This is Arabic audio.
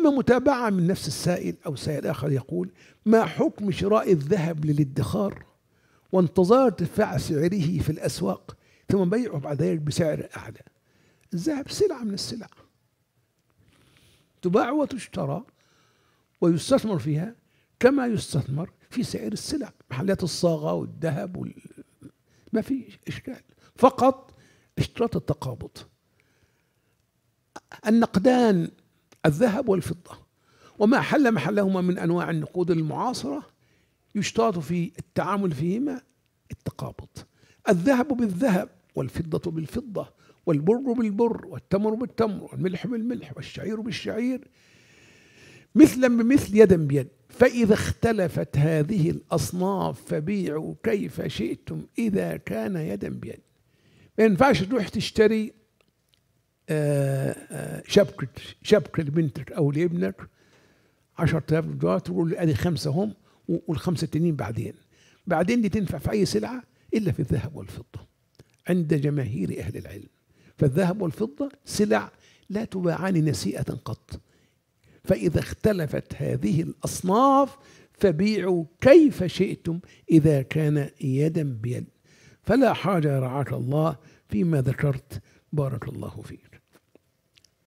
يتم متابعة من نفس السائل أو سائل آخر يقول ما حكم شراء الذهب للادخار وانتظار ارتفاع سعره في الأسواق ثم بيعه بعد ذلك بسعر أعلى الذهب سلعة من السلع تباع وتشترى ويستثمر فيها كما يستثمر في سعر السلع محلات الصاغة والذهب وال... ما في إشكال فقط اشتراط التقابض النقدان الذهب والفضة وما حل محلهما من أنواع النقود المعاصرة يشترط في التعامل فيهما التقابض الذهب بالذهب والفضة بالفضة والبر بالبر والتمر بالتمر والملح بالملح والشعير بالشعير مثلا بمثل يدا بيد فإذا اختلفت هذه الأصناف فبيعوا كيف شئتم إذا كان يدا بيد ما ينفعش تروح تشتري آه شبكة شبكة لبنتك أو لابنك 10000 دولار تقول لي أدي خمسة هم والخمسة التانيين بعدين بعدين دي تنفع في أي سلعة إلا في الذهب والفضة عند جماهير أهل العلم فالذهب والفضة سلع لا تباعان نسيئة قط فإذا اختلفت هذه الأصناف فبيعوا كيف شئتم إذا كان يدا بيد فلا حاجة رعاك الله فيما ذكرت بارك الله فيك